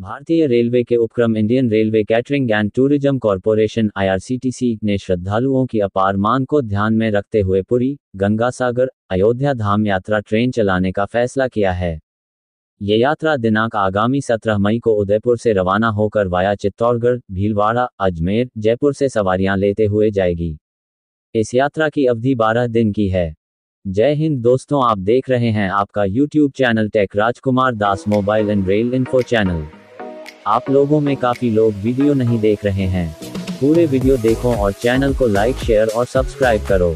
भारतीय रेलवे के उपक्रम Indian railway catering and tourism corporation IRCTC ने श्रद्धालुओं की अपार मांग को ध्यान में रखते हुए पुरी गंगा सागर अयोध्या धाम यात्रा ट्रेन चलाने का फैसला किया है ये यात्रा दिनांक आगामी 17 मई को उदयपुर से रवाना होकर वाया चित्तौड़गढ़ भीलवाड़ा अजमेर जयपुर से सवारियां लेते हुए जाएगी इस यात्रा की अवधि 12 दिन की है जय हिंद दोस्तों आप देख रहे हैं आपका YouTube channel tech Rajkumar Das mobile and rail info channel आप लोगों में काफी लोग वीडियो नहीं देख रहे हैं पूरे वीडियो देखो और चैनल को लाइक शेयर और सब्सक्राइब करो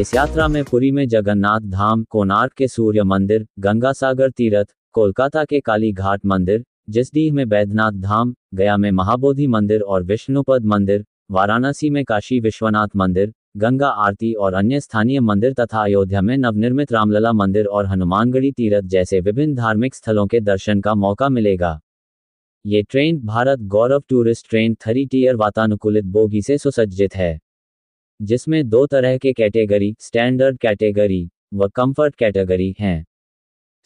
इस यात्रा में पुरी में जगन्नाथ धाम कोनार्क के सूर्य मंदिर गंगा सागर तीर्थ कोलकाता के काली घाट मंदिर जसडीह में बैद्यनाथ धाम गया में महाबोधि मंदिर और विष्णुपद मंदिर वाराणसी में काशी विश्वनाथ मंदिर गंगा आरती और अन्य स्थानीय मंदिर तथा अयोध्या में नवनिर्मित रामलला मंदिर और हनुमानगढ़ी तीर्थ जैसे विभिन्न धार्मिक स्थलों के दर्शन का मौका मिलेगा ये train Bharat Gaurav tourist train three tier वातानुकूलित बोगी से सुसज्जित है जिसमें दो तरह के कैटेगरी स्टैंडर्ड कैटेगरी व कंफर्ट कैटेगरी हैं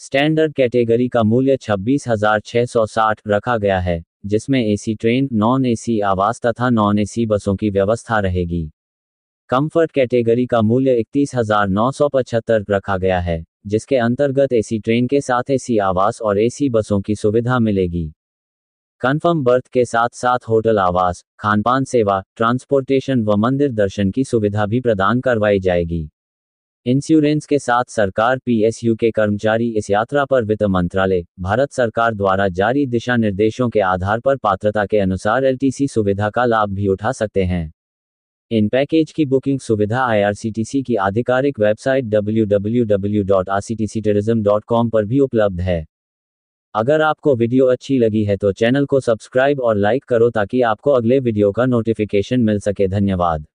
स्टैंडर्ड कैटेगरी का मूल्य 26,660 रखा गया है जिसमें एसी ट्रेन नॉन एसी आवास तथा नॉन एसी बसों की व्यवस्था रहेगी कंफर्ट कैटेगरी का मूल्य इकतीस रखा गया है जिसके अंतर्गत एसी ट्रेन के साथ एसी आवास और एसी बसों की सुविधा मिलेगी कन्फर्म बर्थ के साथ साथ होटल आवास खानपान सेवा ट्रांसपोर्टेशन व मंदिर दर्शन की सुविधा भी प्रदान करवाई जाएगी इंश्योरेंस के साथ सरकार पीएसयू के कर्मचारी इस यात्रा पर वित्त मंत्रालय भारत सरकार द्वारा जारी दिशा निर्देशों के आधार पर पात्रता के अनुसार एलटीसी सुविधा का लाभ भी उठा सकते हैं इन पैकेज की बुकिंग सुविधा आईआरसीटीसी की आधिकारिक वेबसाइट डब्ल्यू पर भी उपलब्ध है अगर आपको वीडियो अच्छी लगी है तो चैनल को सब्सक्राइब और लाइक करो ताकि आपको अगले वीडियो का नोटिफिकेशन मिल सके धन्यवाद